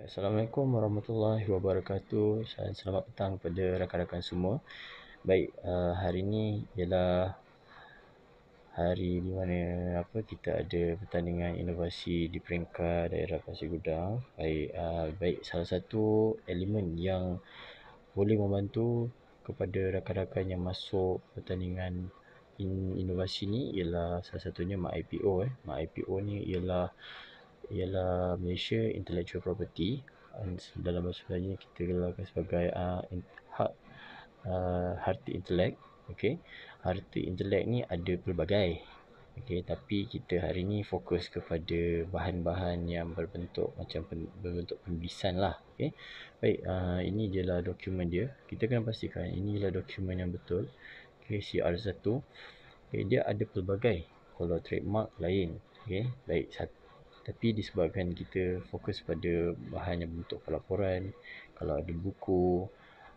Assalamualaikum warahmatullahi wabarakatuh Dan selamat petang kepada rakan-rakan semua Baik, eh, hari ini ialah Hari di mana apa kita ada pertandingan inovasi di peringkat daerah Pasir Gudang Baik, eh, baik salah satu elemen yang boleh membantu kepada rakan-rakan yang masuk pertandingan inovasi ni ialah salah satunya IPO eh. IPO ni ialah ialah Malaysia Intellectual Property dan dalam bahasa Melayu kita gelarkan sebagai uh, in, hak uh, harta intelek okey harta intelek ni ada pelbagai okey tapi kita hari ni fokus kepada bahan-bahan yang berbentuk macam pen, berbentuk penulisan lah okey baik uh, ini ialah dokumen dia kita kena pastikan ini ialah dokumen yang betul okey CR1 okay, dia ada pelbagai kalau trademark lain okey baik satu tapi disebabkan kita fokus pada bahan yang bentuk pelaporan kalau ada buku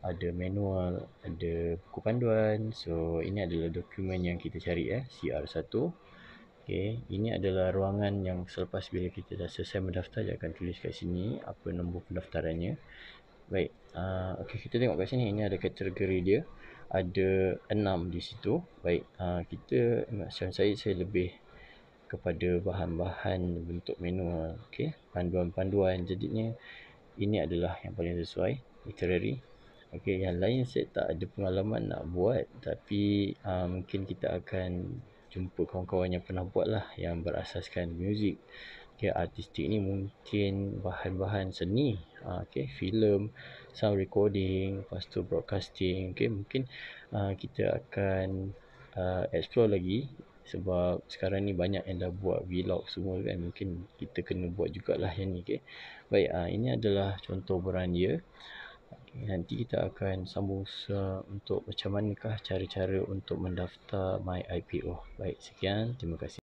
ada manual ada buku panduan so ini adalah dokumen yang kita cari eh CR1 Okay. Ini adalah ruangan yang selepas bila kita dah selesai mendaftar Dia akan tulis kat sini apa nombor pendaftarannya Baik, uh, ah, okay, kita tengok kat sini Ini ada kategori dia Ada enam di situ Baik, uh, kita macam saya, saya lebih kepada bahan-bahan bentuk menu, okey panduan-panduan jadinya ini adalah yang paling sesuai literary okey yang lain saya tak ada pengalaman nak buat tapi uh, mungkin kita akan jumpa kawan-kawan yang pernah buat lah yang berasaskan music okey artistik ni mungkin bahan-bahan seni uh, ah, okey filem sound recording lepas tu broadcasting okey mungkin uh, kita akan uh, explore lagi sebab sekarang ni banyak yang dah buat vlog semua kan mungkin kita kena buat jugalah yang ni okay? baik uh, ini adalah contoh beran dia okay, nanti kita akan sambung untuk macam manakah cara-cara untuk mendaftar my IPO baik sekian terima kasih